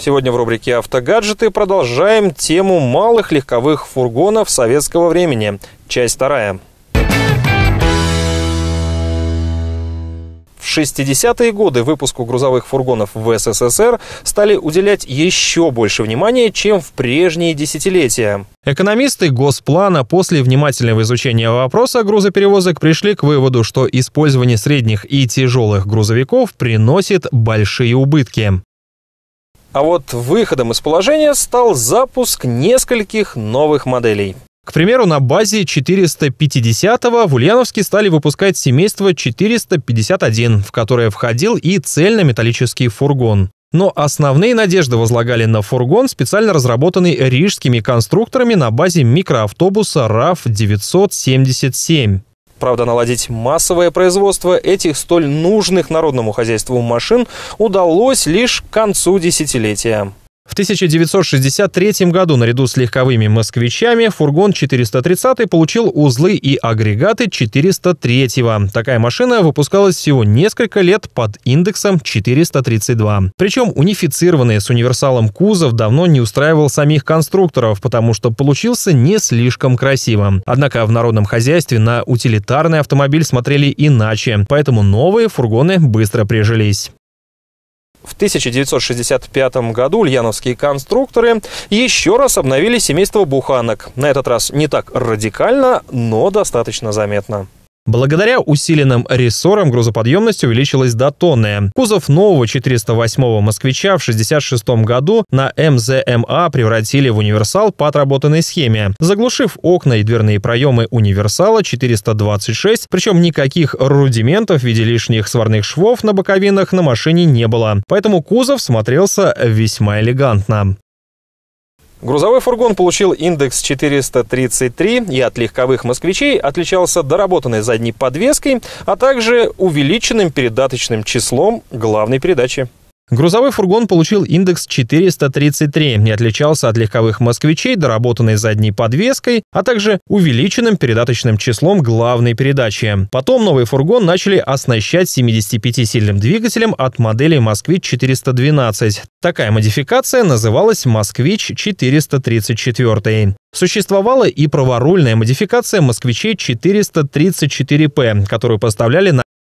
Сегодня в рубрике «Автогаджеты» продолжаем тему малых легковых фургонов советского времени. Часть вторая. В 60-е годы выпуску грузовых фургонов в СССР стали уделять еще больше внимания, чем в прежние десятилетия. Экономисты Госплана после внимательного изучения вопроса грузоперевозок пришли к выводу, что использование средних и тяжелых грузовиков приносит большие убытки. А вот выходом из положения стал запуск нескольких новых моделей. К примеру, на базе 450-го в Ульяновске стали выпускать семейство 451, в которое входил и цельнометаллический фургон. Но основные надежды возлагали на фургон, специально разработанный рижскими конструкторами на базе микроавтобуса RAV 977. Правда, наладить массовое производство этих столь нужных народному хозяйству машин удалось лишь к концу десятилетия. В 1963 году наряду с легковыми москвичами фургон 430 получил узлы и агрегаты 403. -го. Такая машина выпускалась всего несколько лет под индексом 432. Причем унифицированный с универсалом кузов давно не устраивал самих конструкторов, потому что получился не слишком красивым. Однако в народном хозяйстве на утилитарный автомобиль смотрели иначе, поэтому новые фургоны быстро прижились. В 1965 году ульяновские конструкторы еще раз обновили семейство буханок. На этот раз не так радикально, но достаточно заметно. Благодаря усиленным рессорам грузоподъемность увеличилась до тонны. Кузов нового 408-го «Москвича» в 66 году на МЗМА превратили в универсал по отработанной схеме, заглушив окна и дверные проемы универсала 426, причем никаких рудиментов в виде лишних сварных швов на боковинах на машине не было, поэтому кузов смотрелся весьма элегантно. Грузовой фургон получил индекс 433 и от легковых москвичей отличался доработанной задней подвеской, а также увеличенным передаточным числом главной передачи. Грузовой фургон получил индекс 433, не отличался от легковых москвичей, доработанной задней подвеской, а также увеличенным передаточным числом главной передачи. Потом новый фургон начали оснащать 75-сильным двигателем от модели «Москвич-412». Такая модификация называлась «Москвич-434». Существовала и праворульная модификация москвичей 434П, которую поставляли на